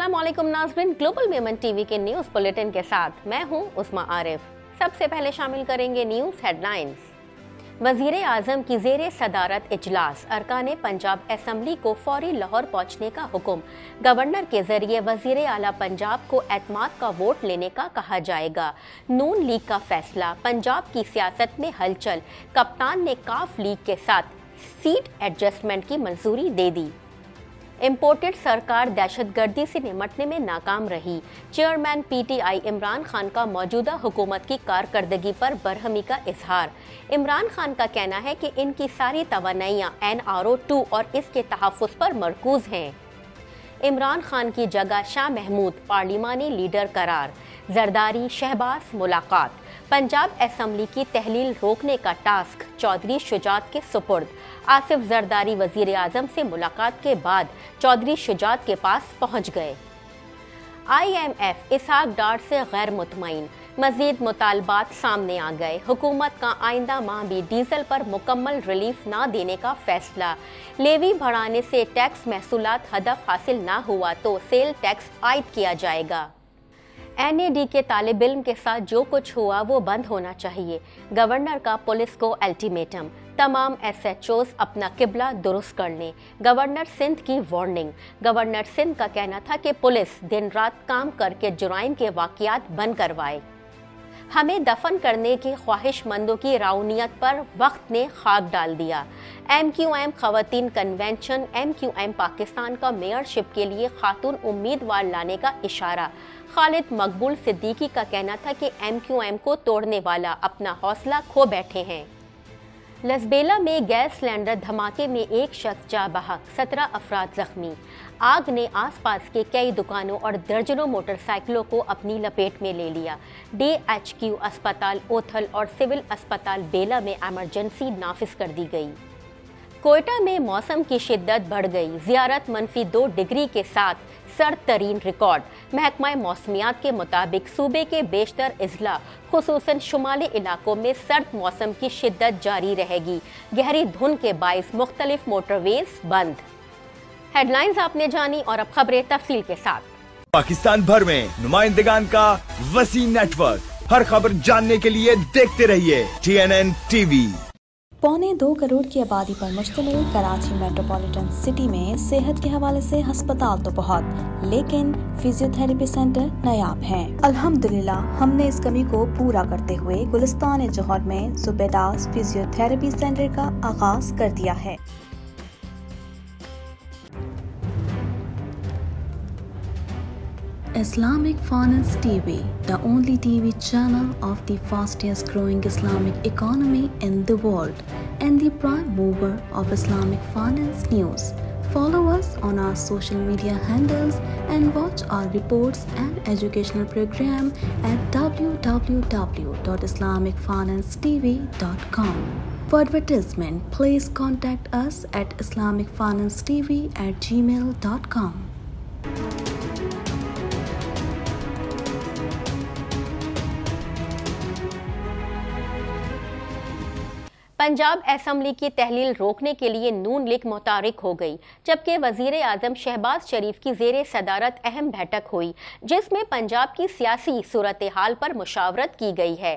Aslam Najmin global Memon TV के news bulletin के साथ मैं हूं उस्मा आरिफ सबसे पहले शामिल करेंगे न्यूज हेडलाइंस वजीर आजम की जेर सदारत इजलास अरकान पंजाब असम्बली को फौरी लाहौर पहुंचने का हुक्म गवर्नर के जरिए वजीर आला पंजाब को एतमाद का वोट लेने का कहा जाएगा नून लीग का फैसला पंजाब की सियासत में हलचल कप्तान ने काफ लीग के साथ सीट एडजस्टमेंट की मंजूरी दे दी इम्पोर्टेड सरकार दहशतगर्दी से निमटने में नाकाम रही चेयरमैन पीटीआई इमरान खान का मौजूदा हुकूमत की कारकर्दगी पर बरहमी का इजहार इमरान खान का कहना है कि इनकी सारी तो एन आर ओ टू और इसके तहफ़ पर मरकूज हैं इमरान खान की जगह शाह महमूद पार्लिमानी लीडर करार जरदारी शहबाज मुलाकात पंजाब असम्बली की तहलील रोकने का टास्क चौधरी शुजात के सुपुर्द आसिफ जरदारी वजीर आजम से मुलाकात के बाद चौधरी शुजात के पास पहुँच गए आई एम एफ इसहाक डार से गैर मुतमिन मजीद मुतालबात सामने आ गए हुकूमत का आइंदा माह भी डीजल पर मुकम्मल रिलीफ ना देने का फैसला लेवी बढ़ाने से टैक्स महसूल हदफ हासिल ना हुआ तो सेल टैक्स आयद किया जाएगा एन ए डी के तालब इम के साथ जो कुछ हुआ वो बंद होना चाहिए गवर्नर का पुलिस को अल्टीमेटम तमाम एसएचओस अपना किबला दुरुस्त कर लें गवर्नर सिंध की वार्निंग गवर्नर सिंध का कहना था कि पुलिस दिन रात काम करके जुराइम के वाकियात बंद करवाए हमें दफन करने की ख्वाहिशमंदों की राउनीत पर वक्त ने खाक डाल दिया एम क्यू एम खातन convention M Q M Pakistan का मेयरशिप के लिए खातून उम्मीदवार लाने का इशारा खालिद मकबूल सिद्दीकी का कहना था कि एम क्यू एम को तोड़ने वाला अपना हौसला खो बैठे हैं लसबेला में गैस सिलेंडर धमाके में एक शख्स जा बहक सत्रह अफराद जख्मी आग ने आसपास के कई दुकानों और दर्जनों मोटरसाइकिलों को अपनी लपेट में ले लिया डीएचक्यू अस्पताल ओथल और सिविल अस्पताल बेला में एमरजेंसी नाफिज कर दी गई कोयटा में मौसम की शिद्दत बढ़ गई जियारत मनफी दो डिग्री के साथ सर्द तरीन रिकॉर्ड महकमा मौसमियात के मुताबिक सूबे के बेशतर अजला खसूस शुमाली इलाकों में सर्द मौसम की शिद्दत जारी रहेगी गहरी धुंध के बायस मुख्तलिफ मोटरवेज बंद हेडलाइंस आपने जानी और अब खबरें तफसील के साथ पाकिस्तान भर में नुमाइंदगान का वसी नेटवर्क हर खबर जानने के लिए देखते रहिए टी एन एन टीवी पौने दो करोड़ की आबादी पर मुश्तमिल कराची मेट्रोपॉलिटन सिटी में सेहत के हवाले से अस्पताल तो बहुत लेकिन फिजियोथेरेपी सेंटर नायाब हैं। अल्हम्दुलिल्लाह हमने इस कमी को पूरा करते हुए गुलस्तान जौहर में जुबेदास फिजियोथेरेपी सेंटर का आगाज कर दिया है Islamic Finance TV, the only TV channel of the fastest growing Islamic economy in the world and the prime mover of Islamic finance news. Follow us on our social media handles and watch our reports and educational program at www.islamicfinancetv.com. For advertisement, please contact us at islamicfinancetv at gmail.com. Punjab assembly की तहलील रोकने के लिए नून league मुतारक हो गई जबकि वजीर आजम शहबाज शरीफ की जेर सदारत अहम बैठक हुई जिसमें पंजाब की सियासी सूरत हाल पर मुशावरत की गई है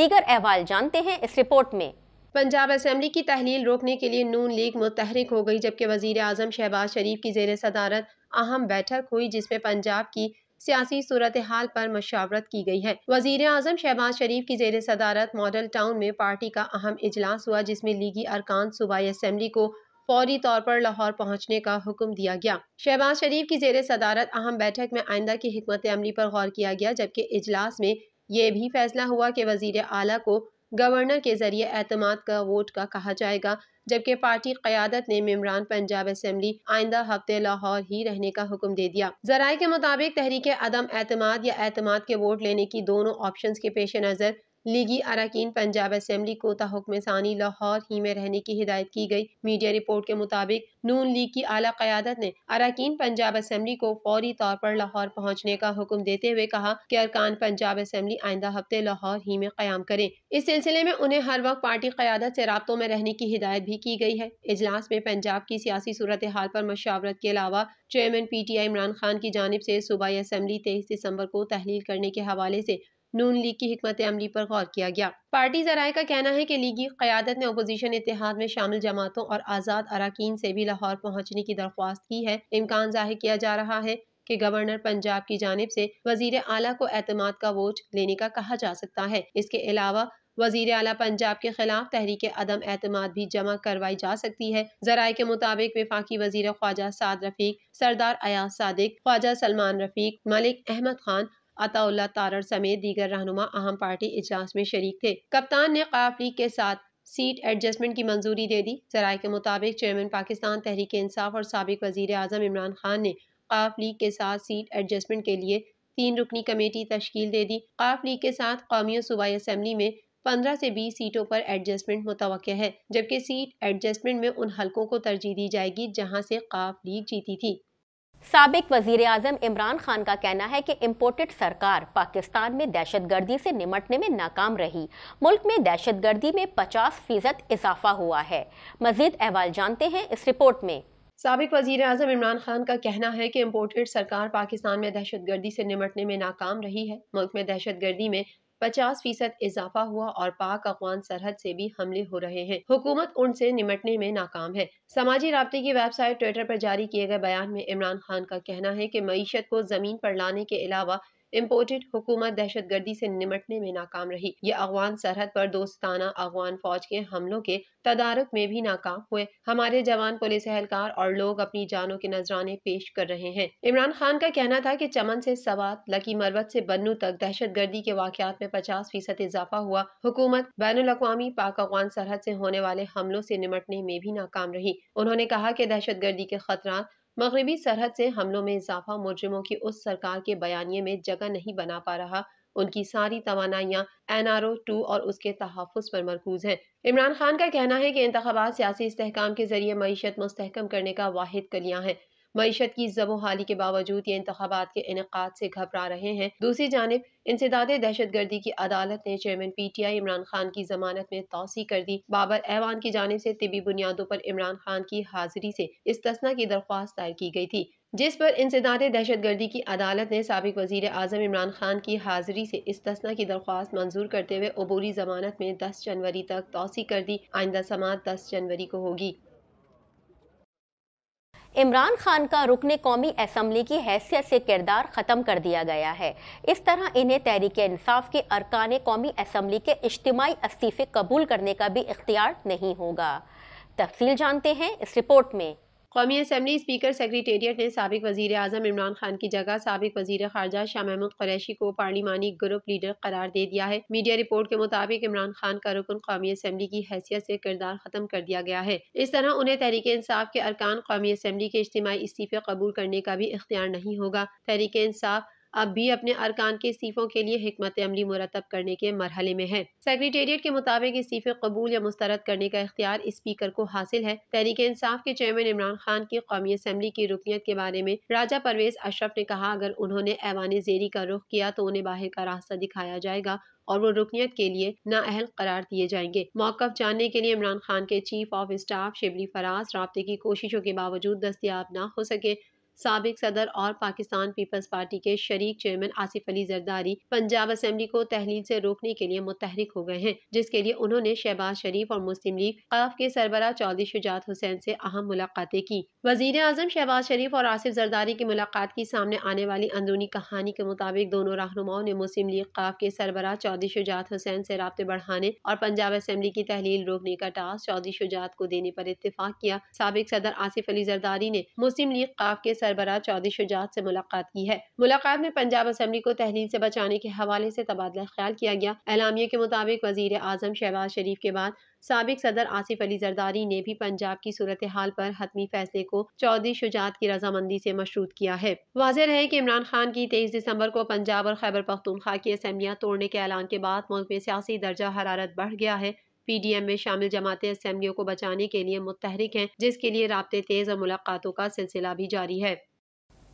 दीगर अहवाल जानते हैं इस रिपोर्ट में पंजाब असम्बली की तहलील रोकने के लिए नून लीग मुतहरक हो गई जबकि वजीर अजम शहबाज शरीफ की जेर सदारत अहम बैठक हुई जिसमें पंजाब की सियासी सूरत हाल पर मशावरत की गई है वजीर अजम शहबाज शरीफ की जेर सदारत मॉडल टाउन में पार्टी का अहम इजलास हुआ जिसमें लीगी अरकान सूबाई असम्बली को फौरी तौर पर लाहौर पहुंचने का हुक्म दिया गया शहबाज शरीफ की जेर सदारत अहम बैठक में आइंदा की हमत अमली पर गौर किया गया जबकि इजलास में ये भी फैसला हुआ कि वजीर अला को गवर्नर के जरिए अहतमाद का वोट का कहा जाएगा जबकि पार्टी क्यादत ने मेमरान पंजाब असम्बली आइंदा हफ्ते लाहौर ही रहने का हुक्म दे दिया जराये के मुताबिक तहरीक अदम एतम या एतम के वोट लेने की दोनों ऑप्शन के पेश नज़र लीगी अरकान पंजाब असम्बली कोता हुक्म सानी लाहौर ही में रहने की हिदायत की गई मीडिया रिपोर्ट के मुताबिक नून लीग की आला क्यादत ने अरकान पंजाब असम्बली को फौरी तौर पर लाहौर पहुँचने का हुक्म देते हुए कहा की अरकान पंजाब असम्बली आइंदा हफ्ते लाहौर ही में क्याम करे इस सिलसिले में उन्हें हर वक्त पार्टी क्यादत ऐसी रबतों में रहने की हिदायत भी की गई है इजलास में पंजाब की सियासी सूरत हाल आरोप मशावरत के अलावा chairman P T I Imran Khan की जानब ऐसी सूबाई असम्बली तेईस दिसम्बर को तहलील करने के हवाले ऐसी नून लीग की हमत अमली पर गौर किया गया पार्टी जराये का कहना है कि लीगी क्यादत ने अपोजिशन इतिहाद में शामिल जमातों और आज़ाद अरकान से भी लाहौर पहुँचने की दरख्वास्त की है इम्कान जाहिर किया जा रहा है कि गवर्नर पंजाब की जानब से वजीर अला को एतम का वोट लेने का कहा जा सकता है इसके अलावा वजीर अला पंजाब के खिलाफ तहरीक अदम एतम भी जमा करवाई जा सकती है जराये के मुताबिक विफाकी वजीर ख्वाजा साद रफीक सरदार अयाज सादिक ख्वाजा सलमान रफीक मलिक अहमद खान अताउल्ला तारर समेत दीगर रहनुमा अहम पार्टी इजलास में शरीक थे कप्तान ने काफ लीग के साथ सीट एडजस्टमेंट की मंजूरी दे दी जराये के मुताबिक चेयरमैन पाकिस्तान तहरीक इंसाफ और सबक वजीर अजम इमरान खान ने काफ लीग के साथ सीट एडजस्टमेंट के लिए तीन रुकनी कमेटी तश्कील दे दी काफ लीग के साथ कौमी सूबाई असम्बली में पंद्रह से बीस सीटों पर एडजस्टमेंट मुतव है जबकि सीट एडजस्टमेंट में उन हलकों को तरजीह दी जाएगी जहाँ से काफ लीग जीती थी सबक वजीर अजम इमरान खान का कहना है कि इम्पोर्टेड सरकार पाकिस्तान में दहशत गर्दी से निमटने में नाकाम रही मुल्क में दहशत गर्दी में पचास फीसद इजाफा हुआ है मजीद अहवाल जानते हैं इस रिपोर्ट में सबक वजीर अजम इमरान खान का कहना है कि इम्पोर्टेड सरकार पाकिस्तान में दहशत गर्दी से निमटने में नाकाम रही है मुल्क में दहशत गर्दी में पचास फीसद इजाफा हुआ और पाक अफगान सरहद से भी हमले हो रहे हैं हुकूमत उनसे निमटने में नाकाम है समाजी रबते की वेबसाइट ट्विटर पर जारी किए गए बयान में इमरान खान का कहना है की मीशत को जमीन पर लाने के अलावा इम्पोर्टेड हुकूमत दहशत गर्दी से निमटने में नाकाम रही ये अफगान सरहद पर दोस्ताना अफगान फौज के हमलों के तदारक में भी नाकाम हुए हमारे जवान पुलिस एहलकार और लोग अपनी जानों के नजराने पेश कर रहे हैं इमरान खान का कहना था की चमन से सवात लकी मरवत से बन्नू तक दहशत गर्दी के वाकत में पचास फीसद इजाफा हुआ हुकूमत बैन अवी पाक अफगान सरहद से होने वाले हमलों से निमटने में भी नाकाम रही उन्होंने कहा की दहशत गर्दी के खतरा मगरबी सरहद से हमलों में इजाफा मुजरमों की उस सरकार के बयानी में जगह नहीं बना पा रहा उनकी सारी तोानाइयाँ एन आर ओ टू और उसके तहफ़ पर मरकूज हैं इमरान खान का कहना है कि इंतबात सियासी इसकाम के जरिए मीशत मस्तकम करने का वाद कलियाँ हैं मीशत की जबो हाली के बावजूद ये इंतबात के इनका से घबरा रहे हैं दूसरी जानब इंसदाद दहशत गर्दी की अदालत ने chairman P T I Imran Khan की जमानत में तोसी कर दी बाबर ऐवान की जानब से तबी बुनियादों पर इमरान खान की हाजिरी से तस्ना की दरख्वास्त दायर की गई थी जिस पर इंसदाद दहशत गर्दी की अदालत ने सबक वजीर अजम इमरान खान की हाजिरी से तस्ना की दरख्वास्त मंजूर करते हुए अबूरी जमानत में दस जनवरी तक तोसी कर दी आइंदा समात दस जनवरी को होगी इमरान खान का रुकन कौमी असम्बली की हैसियत से किरदार ख़त्म कर दिया गया है इस तरह इन्हें तहरीक इंसाफ के अरकान कौमी असम्बली के इज्तमाही इस्तीफ़े कबूल करने का भी इख्तियार नहीं होगा तफसील जानते हैं इस रिपोर्ट में कौमी असम्बली स्पीकर सेक्रटेरियट ने सबक वजीर अजम इमरान खान की जगह सबक वजीर खारजा शाह महमूद कुरैशी को पार्लिमानी ग्रुप लीडर करार दे दिया है मीडिया रिपोर्ट के मुताबिक इमरान खान का रुकन कौमी असम्बली की हैसियत से किरदार खत्म कर दिया गया है इस तरह उन्हें तहरीक इंसाफ के अरकान कौमी असम्बली के इज्तमी इस्तीफे कबूल करने का भी इख्तियार नहीं होगा तहरीक इंसाफ अब भी अपने अरकान के इस्तीफ़ों के लिए हमत अमली मुरतब करने के मरहले में है सेक्रेटेरियट के मुताबिक इस्तीफ़े कबूल या मुस्तरद करने का इख्तियार स्पीकर को हासिल है तहरीक इंसाफ के चेयरमैन इमरान खान की कौमी असम्बली की रुकनीत के बारे में राजा परवेज अशरफ ने कहा अगर उन्होंने ऐवान जेरी का रुख किया तो उन्हें बाहर का रास्ता दिखाया जाएगा और वो रुकनीत के लिए नाअहल करार दिए जाएंगे मौकफ जानने के लिए इमरान खान के chief of staff Shibli Faraz रबते की कोशिशों के बावजूद दस्तियाब ना हो सके सबक सदर और पाकिस्तान पीपल्स पार्टी के शरीक चेयरमैन आसिफ अली जरदारी पंजाब असम्बली को तहलील से रोकने के लिए मुतहरिक हो गए हैं जिसके लिए उन्होंने शहबाज शरीफ और मुस्लिम लीग काफ के सरबरा चौधरी शुजात हुसैन से अहम मुलाकातें की वजीर अजम शहबाज शरीफ और आसिफ जरदारी की मुलाकात की सामने आने वाली अंदरूनी कहानी के मुताबिक दोनों रहनुमाओं ने मुस्लिम लीग कफ के सरबरा चौधरी शुजात हुसैन से रबते बढ़ाने और पंजाब असम्बली की तहलील रोकने का टास्क चौधरी शुजात को देने पर इतफाक किया सबक सदर आसिफ अली जरदारी ने मुस्लिम लीग कफ के सरबरा चौधरी शुजात से मुलाकात की है मुलाकात में पंजाब असम्बली को तहलील से बचाने के हवाले से तबादला ख्याल किया गया एलामियों के मुताबिक वजीर आजम शहबाज शरीफ के बाद सबक सदर आसिफ अली जरदारी ने भी पंजाब की सूरत हाल पर हतमी फैसले को चौधरी शुजात की रजामंदी से मशरूत किया है वाजह रहे कि इमरान खान की तेईस दिसंबर को पंजाब और खैबर पख्तूनखा की असम्बलियाँ तोड़ने के ऐलान के बाद मुल्क में सियासी दर्जा हरारत बढ़ गया है पीडीएम में शामिल जमाते असम्बलियों को बचाने के लिए मुतहरिक हैं जिसके लिए रबते तेज और मुलाकातों का सिलसिला भी जारी है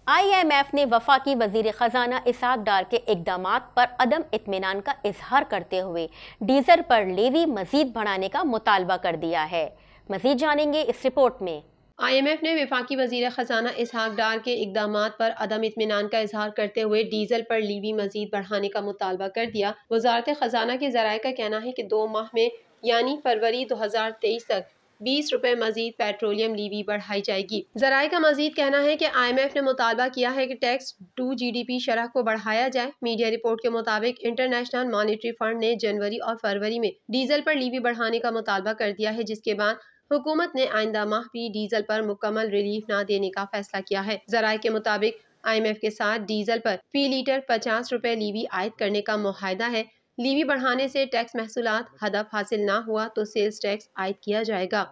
आई एम एफ ने वफाकी वजीर ख़जाना इसाक डार के इकदाम पर अदम इतमान का इजहार करते हुए डीजल पर लेवी मजीद बढ़ाने का मुतालबा कर दिया है मजीद जानेंगे इस रिपोर्ट में आईएमएफ ने विफाकी वजीर खजाना इसहाक डार के इकदाम पर अदम इतमान का इजहार करते हुए डीजल पर लीवी मजीद बढ़ाने का मुतालबा कर दिया वजारत खजाना के जराये का कहना है कि दो माह में यानी फरवरी 2023 तक बीस रुपए मजीद पेट्रोलियम लीवी बढ़ाई जाएगी जराये का मजीद कहना है कि आईएमएफ ने मुतालबा किया है कि टैक्स टू जीडीपी शरह को बढ़ाया जाए मीडिया रिपोर्ट के मुताबिक इंटरनेशनल मॉनिटरी फंड ने जनवरी और फरवरी में डीजल पर लीवी बढ़ाने का मुतालबा कर दिया है जिसके बाद हुकूमत ने आइंदा माह भी डीजल पर मुकम्मल रिलीफ न देने का फैसला किया है जराये के मुताबिक एफ के साथ डीजल पर फी लीटर पचास रुपए लीवी आयद करने का माहदा है लीवी बढ़ाने से टैक्स महसूल हदफ हासिल ना हुआ तो सेल्स टैक्स आयद किया जाएगा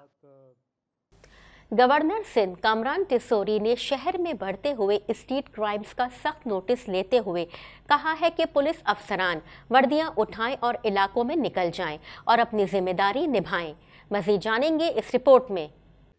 गवर्नर सिंध कामरान टिसोरी ने शहर में बढ़ते हुए स्ट्रीट क्राइम्स का सख्त नोटिस लेते हुए कहा है कि पुलिस अफसरान वर्दियां उठाएं और इलाकों में निकल जाएं और अपनी जिम्मेदारी निभाएं मजीद जानेंगे इस रिपोर्ट में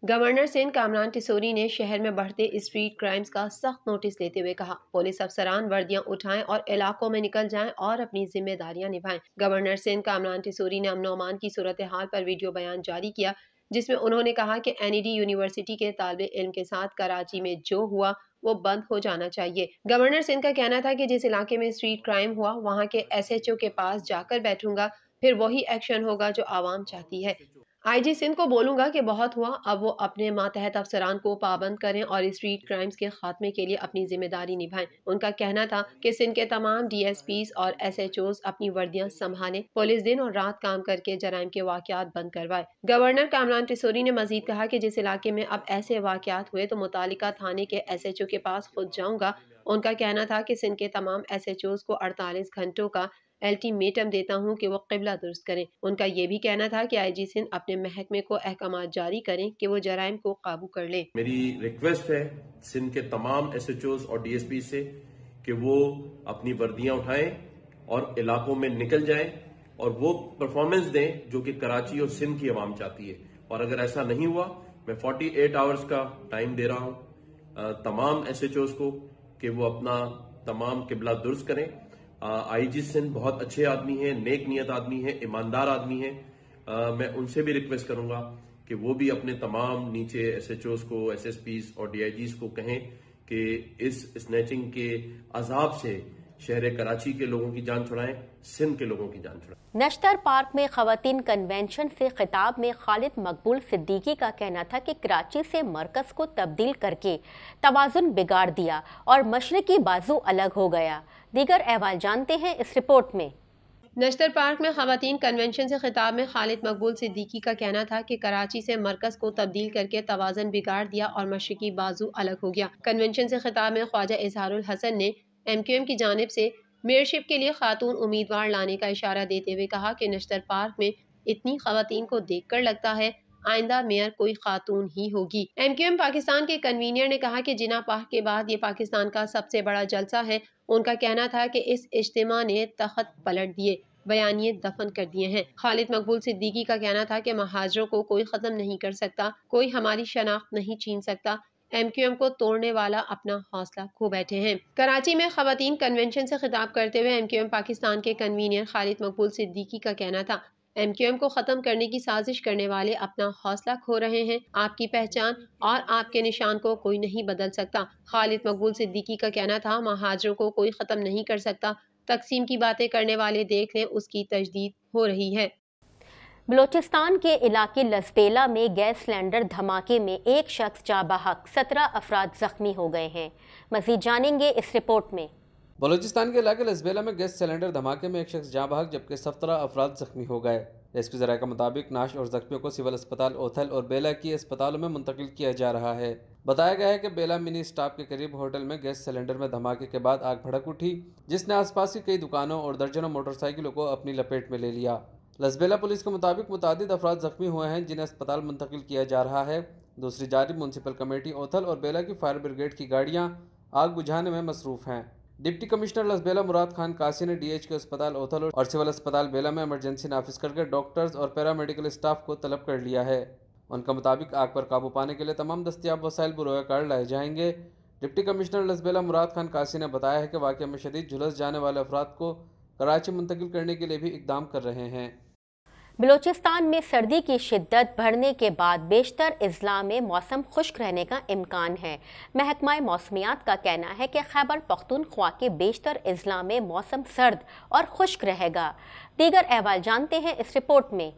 गवर्नर सिंध कामरान टिसोरी ने शहर में बढ़ते स्ट्रीट क्राइम्स का सख्त नोटिस लेते हुए कहा पुलिस अफसरान वर्दियां उठाएं और इलाकों में निकल जाएं और अपनी जिम्मेदारियां निभाएं गवर्नर सिंध कामरान टिसोरी ने अमनोमान की सूरत हाल पर वीडियो बयान जारी किया जिसमें उन्होंने कहा कि एनईडी e यूनिवर्सिटी के तालब इल्म के साथ कराची में जो हुआ वो बंद हो जाना चाहिए गवर्नर सिंध का कहना था कि जिस इलाके में स्ट्रीट क्राइम हुआ वहाँ के एस के पास जाकर बैठूंगा फिर वही एक्शन होगा जो आवाम चाहती है आईजी सिंह को बोलूंगा कि बहुत हुआ अब वो अपने मातहत अफसरान को पाबंद करें और स्ट्रीट क्राइम्स के खात्मे के लिए अपनी जिम्मेदारी निभाएं उनका कहना था कि सिंध के तमाम डीएसपीज और एसएचओज अपनी वर्दियां संभालें पुलिस दिन और रात काम करके जराइम के वाकत बंद करवाए गवर्नर कामरान टिसोरी ने मजीद कहा की जिस इलाके में अब ऐसे वाकत हुए तो मुतल थाने के एस एच ओ के पास खुद जाऊँगा उनका कहना था की सिंध के तमाम एस एच ओज को अड़तालीस घंटों का अल्टीमेटम देता हूँ कि वो कबला दुरुस्त करें उनका ये भी कहना था कि आई जी सिंह अपने महकमे को अहकाम जारी करें कि वो जराइम को काबू कर लें मेरी रिक्वेस्ट है सिंध के तमाम एस एच ओ और डी एस पी से कि वो अपनी वर्दियां उठाएं और इलाकों में निकल जाएं और वो परफॉर्मेंस दें जो कि कराची और सिंध की आवाम चाहती है और अगर ऐसा नहीं हुआ मैं 48 आवर्स का टाइम दे रहा हूं तमाम एस को कि वो अपना तमाम किबला दुरुस्त करें आईजी जी सिंह बहुत अच्छे आदमी है नेक नियत आदमी है ईमानदार आदमी है आ, मैं उनसे भी रिक्वेस्ट करूंगा कि वो भी अपने तमाम नीचे एस एच ओज को एस एस पीज और डी आई जीज को कहें कि इस स्नैचिंग के अजाब से शहर कराची के लोगों की जान छुड़ाएं सिंध के लोगों की जान छुड़ाएं नश्तर पार्क में खातन कन्वेंशन से खिताब में खालिद मकबूल सिद्दीकी का कहना था कि कराची से मरकज को तब्दील करके तोज़ुन बिगाड़ दिया और मशरकी बाजू अलग हो गया दीगर अहवाल जानते हैं इस रिपोर्ट में नश्तर पार्क में खातन कन्वेंशन से खिताब में खालिद मकबूल सिद्दीकी का कहना था कि कराची से मरकज को तब्दील करके तोज़न बिगाड़ दिया और मशरकी बाजू अलग हो गया कन्वेंशन से खिताब में ख्वाजा इजहारुल हसन ने एमक्यूएम की जानब से मेयरशिप के लिए खातून उम्मीदवार लाने का इशारा देते हुए कहा कि नश्तर पार्क में इतनी खातन को देख कर लगता है आइंदा मेयर कोई खातून ही होगी एम क्यू एम पाकिस्तान के कन्वीनियर ने कहा कि जिना पार्क के बाद ये पाकिस्तान का सबसे बड़ा जलसा है उनका कहना था कि इस इज्तम ने तखत पलट दिए बयानिए दफन कर दिए हैं खालिद मकबूल सिद्दीकी का कहना था कि महाजरों को कोई ख़त्म नहीं कर सकता कोई हमारी शनाख्त नहीं छीन सकता एमक्यूएम को तोड़ने वाला अपना हौसला खो बैठे हैं कराची में खातन कन्वेंशन से खिताब करते हुए एमक्यूएम पाकिस्तान के कन्वीनियर खालिद मकबूल सिद्दीकी का कहना था एम क्यू एम को ख़त्म करने की साजिश करने वाले अपना हौसला खो रहे हैं आपकी पहचान और आपके निशान को कोई नहीं बदल सकता खालिद मकबूल सिद्दीकी का कहना था महाजरों को कोई ख़त्म नहीं कर सकता तकसीम की बातें करने वाले देख लें उसकी तजदीद हो रही है बलूचिस्तान के इलाके लसबेला में गैस सिलेंडर धमाके में एक शख्स जा बहक सत्रह अफराद जख्मी हो गए हैं मजीद जानेंगे इस रिपोर्ट में बलूचिस्तान के इलाके लसबेला में गैस सिलेंडर धमाके में एक शख्स जा बहक जबकि सत्रह अफराद जख्मी हो गए एस पी जरा के मुताबिक नाश और जख्मियों को सिविल अस्पताल ओथल और बेला की अस्पतालों में मुंतकिल किया जा रहा है बताया गया है कि बेला मिनी स्टाफ के करीब होटल में गैस सिलेंडर में धमाके के बाद आग भड़क उठी जिसने आसपास की कई दुकानों और दर्जनों मोटरसाइकिलों को अपनी लपेट में ले लिया लसबेला पुलिस के मुताबिक मुतद अफराद जख्मी हुए हैं जिन्हें अस्पताल मुंतकिल किया जा रहा है दूसरी जारी म्यूनसिपल कमेटी ओथल और बेला की फायर ब्रिगेड की गाड़ियाँ आग बुझाने में मसरूफ़ हैं डिप्टी कमिश्नर लसबेला मुराद खान कासी ने एच के अस्पताल ओथल और सिविल अस्पताल बेला में एमरजेंसी नाफिज करके डॉक्टर्स और पैरामेडिकल स्टाफ को तलब कर लिया है उनका मुताबिक आग पर काबू पाने के लिए तमाम दस्तियाब वसाइल कार्ड लाए जाएंगे डिप्टी कमिश्नर लसबेला मुराद खान कासी ने बताया है कि वाक्य में शदीद झुलस जाने वाले अफराद को कराची मुंतकिल करने के लिए भी इकदाम कर रहे हैं बलूचिस्तान में सर्दी की शिद्दत बढ़ने के बाद बेशतर अजला में मौसम खुश्क रहने का इम्कान है महकमा मौसमियात का कहना है कि खैबर पख्तूनख्वा के बेशतर अजला में मौसम सर्द और खुश्क रहेगा दीगर अहवाल जानते हैं इस रिपोर्ट में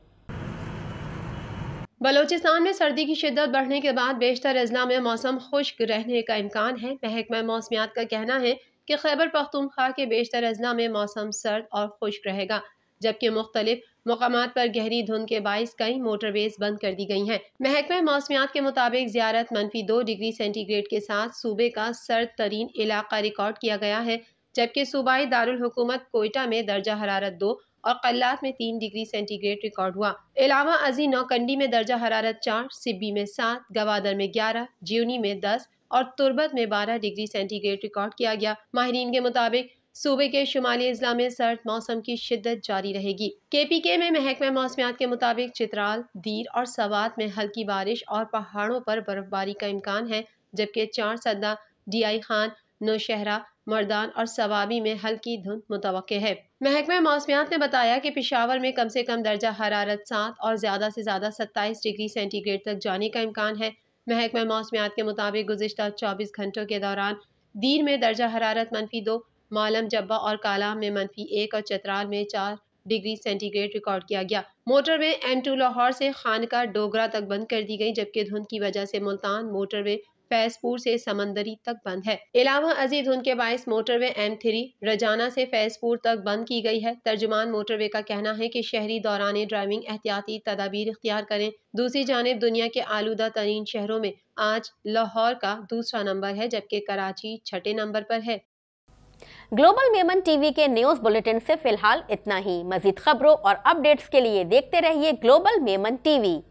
बलोचिस्तान में सर्दी की शिदत बढ़ने के बाद बेशतर अजला में मौसम खुश्क रहने का इम्कान है महकमा मौसमियात का कहना है कि खैबर पख्तूनख्वा के बेशतर अजला में मौसम सर्द और खुश्क रहेगा जबकि मुख्तलिफ मकाम पर गहरी धुंध के बायस कई मोटरवेज बंद कर दी गई हैं महकमे मौसमियात के मुताबिक ज्यारत मनफी दो डिग्री सेंटीग्रेड के साथ सूबे का सर्द तरीन इलाका रिकॉर्ड किया गया है जबकि सूबाई दारकूमत कोयटा में दर्जा हरारत दो और कल्लात में तीन डिग्री सेंटीग्रेड रिकॉर्ड हुआ इलावा अजी नौकंडी में दर्जा हरारत चार सिब्बी में सात गवादर में ग्यारह जीवनी में दस और तुरबत में बारह डिग्री सेंटीग्रेड रिकॉर्ड किया गया माहरीन के मुताबिक सूबे के शुमाली अजला में सर्द मौसम की शिद्दत जारी रहेगी के पी के में महकमे मौसमियात के मुताबिक चित्राल दीर और सवात में हल्की बारिश और पहाड़ों पर बर्फबारी का इम्कान है जबकि चार सदा डी आई खान नौशहरा मर्दान और सवाबी में हल्की धुंध मुतव है महकमे मौसमियात ने बताया कि पिशावर में कम से कम दर्जा हरारत सात और ज़्यादा से ज़्यादा सत्ताईस डिग्री सेंटीग्रेड तक जाने का इम्कान है महकमा मौसमियात के मुताबिक गुजशत चौबीस घंटों के दौरान दीर में दर्जा हरारत मनफी दो मालम जब्बा और काला में मनफी एक और चतराल में चार डिग्री सेंटीग्रेड रिकॉर्ड किया गया मोटरवे एम टू लाहौर से खानका डोगरा तक बंद कर दी गई जबकि धुंध की वजह से मुल्तान मोटरवे फैजपुर से समंदरी तक बंद है इलावा अजीज धुंध के बायस मोटरवे एम थ्री रजाना से फैजपुर तक बंद की गई है तर्जुमान मोटरवे का कहना है कि शहरी दौरान ड्राइविंग एहतियाती तदाबीर इख्तियार करें दूसरी जानब दुनिया के आलूदा तरीन शहरों में आज लाहौर का दूसरा नंबर है जबकि कराची छठे नंबर पर है ग्लोबल मेमन टीवी के न्यूज बुलेटिन से फिलहाल इतना ही मजीद खबरों और अपडेट्स के लिए देखते रहिए ग्लोबल मेमन टीवी